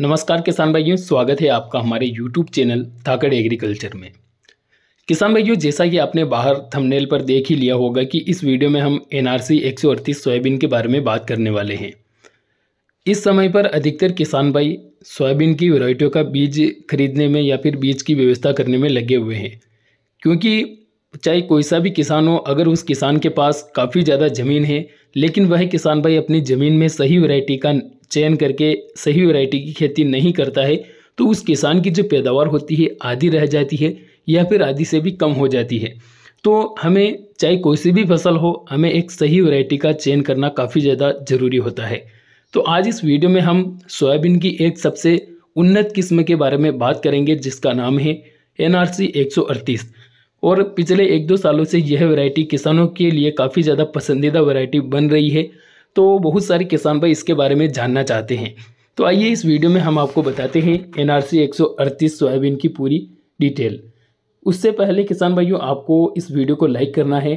नमस्कार किसान भाइयों स्वागत है आपका हमारे यूट्यूब चैनल थाकड़ एग्रीकल्चर में किसान भाइयों जैसा कि आपने बाहर थंबनेल पर देख ही लिया होगा कि इस वीडियो में हम एन आर सोयाबीन के बारे में बात करने वाले हैं इस समय पर अधिकतर किसान भाई सोयाबीन की वैरायटियों का बीज खरीदने में या फिर बीज की व्यवस्था करने में लगे हुए हैं क्योंकि चाहे कोई सा भी किसान हो अगर उस किसान के पास काफ़ी ज़्यादा ज़मीन है लेकिन वह किसान भाई अपनी ज़मीन में सही वैरायटी का चयन करके सही वैरायटी की खेती नहीं करता है तो उस किसान की जो पैदावार होती है आधी रह जाती है या फिर आधी से भी कम हो जाती है तो हमें चाहे कोई सी भी फसल हो हमें एक सही वैरायटी का चयन करना काफ़ी ज़्यादा ज़रूरी होता है तो आज इस वीडियो में हम सोयाबीन की एक सबसे उन्नत किस्म के बारे में बात करेंगे जिसका नाम है एन आर और पिछले एक दो सालों से यह वैरायटी किसानों के लिए काफ़ी ज़्यादा पसंदीदा वैरायटी बन रही है तो बहुत सारे किसान भाई इसके बारे में जानना चाहते हैं तो आइए इस वीडियो में हम आपको बताते हैं एन आर सोयाबीन की पूरी डिटेल उससे पहले किसान भाइयों आपको इस वीडियो को लाइक करना है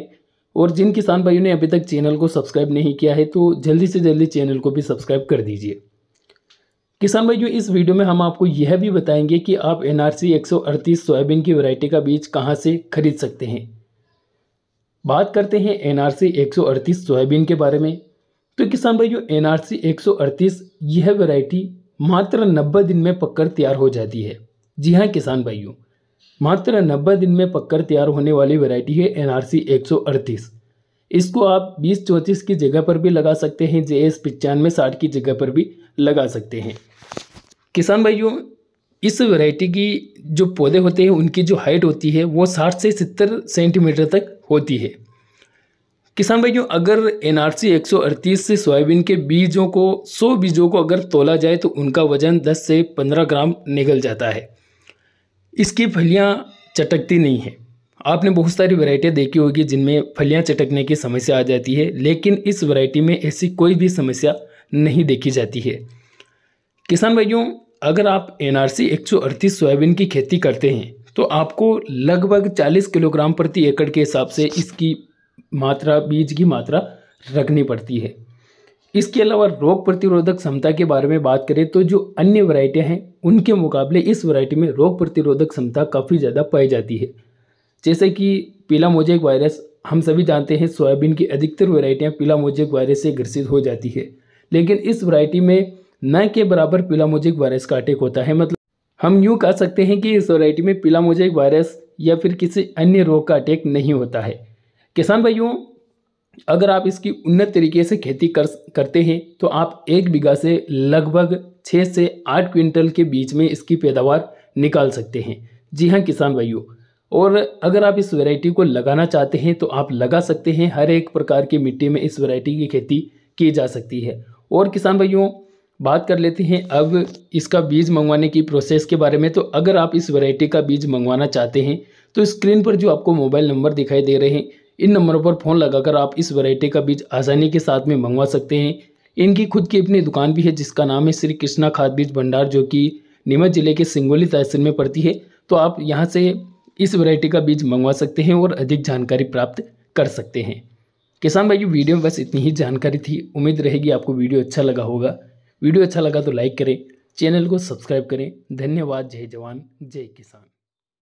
और जिन किसान भाइयों ने अभी तक चैनल को सब्सक्राइब नहीं किया है तो जल्दी से जल्दी चैनल को भी सब्सक्राइब कर दीजिए किसान भाइयों इस वीडियो में हम आपको यह भी बताएंगे कि आप एन आर सोयाबीन की वैरायटी का बीज कहाँ से खरीद सकते हैं बात करते हैं एन आर सोयाबीन के बारे में तो किसान भाई जो एन आर सी एक यह वैरायटी मात्र नब्बे दिन में पककर तैयार हो जाती है जी हाँ किसान भाइयों मात्र नब्बे दिन में पककर तैयार होने वाली वैरायटी है एन आर सी इसको आप बीस चौंतीस की जगह पर भी लगा सकते हैं जे एस पचानवे साठ की जगह पर भी लगा सकते हैं किसान भाइयों इस वैरायटी की जो पौधे होते हैं उनकी जो हाइट होती है वो साठ से सत्तर सेंटीमीटर तक होती है किसान भाइयों अगर एन आर से सोयाबीन के बीजों को 100 बीजों को अगर तोला जाए तो उनका वजन 10 से 15 ग्राम निकल जाता है इसकी फलियां चटकती नहीं हैं आपने बहुत सारी वैरायटी देखी होगी जिनमें फलियां चटकने की समस्या आ जाती है लेकिन इस वैरायटी में ऐसी कोई भी समस्या नहीं देखी जाती है किसान भाइयों अगर आप एन आर सोयाबीन की खेती करते हैं तो आपको लगभग 40 किलोग्राम प्रति एकड़ के हिसाब से इसकी मात्रा बीज की मात्रा रखनी पड़ती है इसके अलावा रोग प्रतिरोधक क्षमता के बारे में बात करें तो जो अन्य वरायटियाँ हैं उनके मुकाबले इस वैरायटी में रोग प्रतिरोधक क्षमता काफ़ी ज़्यादा पाई जाती है जैसे कि पीला मोजेक वायरस हम सभी जानते हैं सोयाबीन की अधिकतर वरायटियाँ पीला मोजेक वायरस से ग्रसित हो जाती है लेकिन इस वरायटी में न के बराबर पीला मोजेक वायरस का अटैक होता है मतलब हम यूँ कह सकते हैं कि इस वरायटी में पीला मोजेक वायरस या फिर किसी अन्य रोग का अटैक नहीं होता है किसान भाइयों अगर आप इसकी उन्नत तरीके से खेती कर करते हैं तो आप एक बीघा से लगभग छः से आठ क्विंटल के बीच में इसकी पैदावार निकाल सकते हैं जी हाँ किसान भाइयों और अगर आप इस वैरायटी को लगाना चाहते हैं तो आप लगा सकते हैं हर एक प्रकार की मिट्टी में इस वैरायटी की खेती की जा सकती है और किसान भाइयों बात कर लेते हैं अब इसका बीज मंगवाने की प्रोसेस के बारे में तो अगर आप इस वैरायटी का बीज मंगवाना चाहते हैं तो स्क्रीन पर जो आपको मोबाइल नंबर दिखाई दे रहे हैं इन नंबरों पर फ़ोन लगाकर आप इस वैरायटी का बीज आसानी के साथ में मंगवा सकते हैं इनकी खुद की अपनी दुकान भी है जिसका नाम है श्री कृष्णा खाद बीज भंडार जो कि नीमच जिले के सिंगोली तहसील में पड़ती है तो आप यहाँ से इस वैरायटी का बीज मंगवा सकते हैं और अधिक जानकारी प्राप्त कर सकते हैं किसान भाई की वीडियो में बस इतनी ही जानकारी थी उम्मीद रहेगी आपको वीडियो अच्छा लगा होगा वीडियो अच्छा लगा तो लाइक करें चैनल को सब्सक्राइब करें धन्यवाद जय जवान जय किसान